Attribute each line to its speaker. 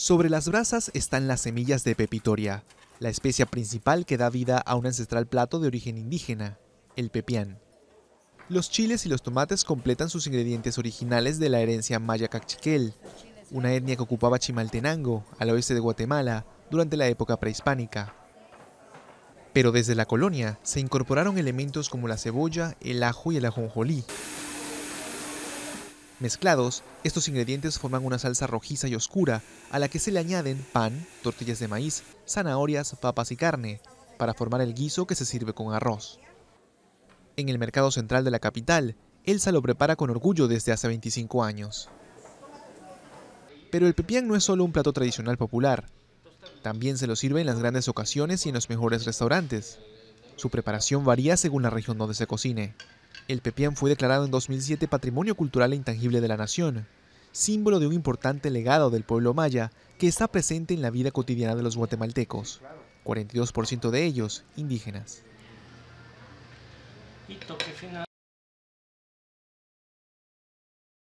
Speaker 1: Sobre las brasas están las semillas de pepitoria, la especia principal que da vida a un ancestral plato de origen indígena, el pepián. Los chiles y los tomates completan sus ingredientes originales de la herencia maya cachiquel, una etnia que ocupaba Chimaltenango, al oeste de Guatemala, durante la época prehispánica. Pero desde la colonia se incorporaron elementos como la cebolla, el ajo y el ajonjolí, Mezclados, estos ingredientes forman una salsa rojiza y oscura a la que se le añaden pan, tortillas de maíz, zanahorias, papas y carne, para formar el guiso que se sirve con arroz. En el mercado central de la capital, Elsa lo prepara con orgullo desde hace 25 años. Pero el pepián no es solo un plato tradicional popular. También se lo sirve en las grandes ocasiones y en los mejores restaurantes. Su preparación varía según la región donde se cocine. El Pepián fue declarado en 2007 Patrimonio Cultural e Intangible de la Nación, símbolo de un importante legado del pueblo maya que está presente en la vida cotidiana de los guatemaltecos, 42% de ellos indígenas.